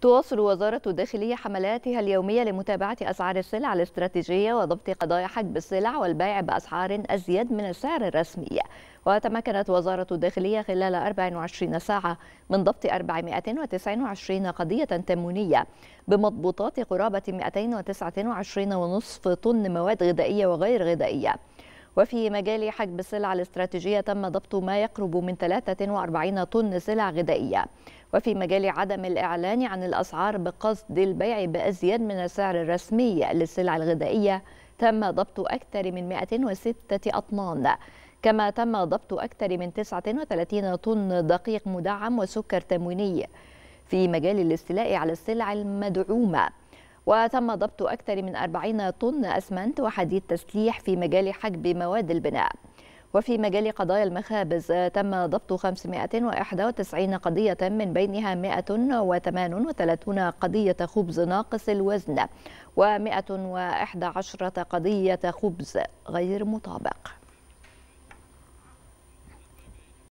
تواصل وزارة الداخلية حملاتها اليومية لمتابعة أسعار السلع الاستراتيجية وضبط قضايا حجب السلع والبيع بأسعار أزيد من السعر الرسمي وتمكنت وزارة الداخلية خلال 24 ساعة من ضبط 429 قضية تمونية بمضبوطات قرابة 229.5 طن مواد غذائية وغير غذائية وفي مجال حجب السلع الاستراتيجية تم ضبط ما يقرب من 43 طن سلع غذائية وفي مجال عدم الإعلان عن الأسعار بقصد البيع بأزيد من السعر الرسمي للسلع الغذائية تم ضبط أكثر من 106 أطنان كما تم ضبط أكثر من 39 طن دقيق مدعم وسكر تمويني في مجال الاستيلاء على السلع المدعومة وتم ضبط أكثر من 40 طن أسمنت وحديد تسليح في مجال حجب مواد البناء وفي مجال قضايا المخابز تم ضبط 591 قضية من بينها 138 قضية خبز ناقص الوزن و111 قضية خبز غير مطابق